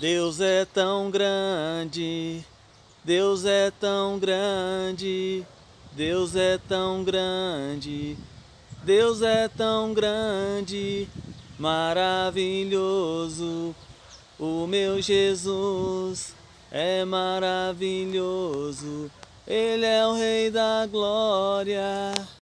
Deus é tão grande, Deus é tão grande, Deus é tão grande, Deus é tão grande, maravilhoso. O meu Jesus é maravilhoso, Ele é o Rei da Glória.